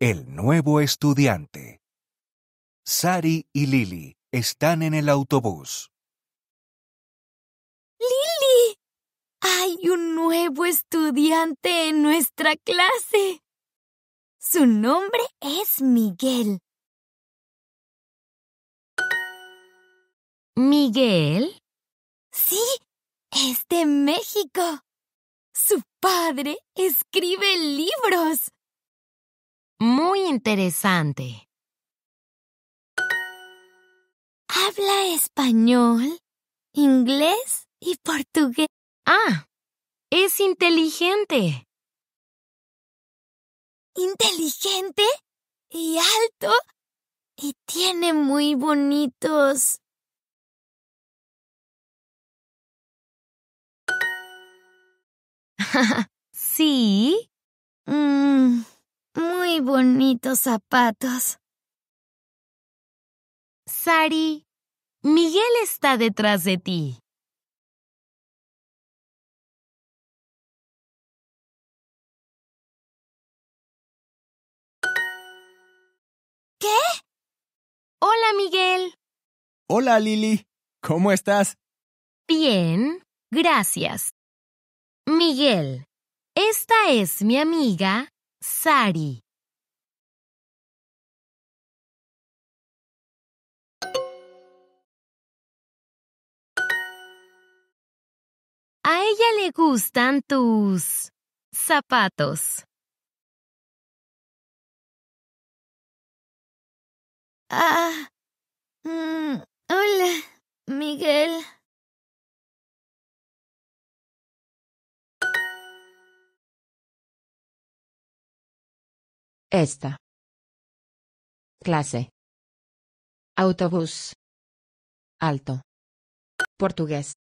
El nuevo estudiante. Sari y Lili están en el autobús. ¡Lili! Hay un nuevo estudiante en nuestra clase. Su nombre es Miguel. ¿Miguel? Sí, es de México. Su padre escribe libros interesante. Habla español, inglés y portugués. Ah, es inteligente. Inteligente y alto y tiene muy bonitos sí. Mm bonitos zapatos. Sari, Miguel está detrás de ti. ¿Qué? Hola, Miguel. Hola, Lili. ¿Cómo estás? Bien, gracias. Miguel, esta es mi amiga, Sari. A ella le gustan tus zapatos. Ah. Mm, hola, Miguel. Esta. Clase. Autobús. Alto. Portugués.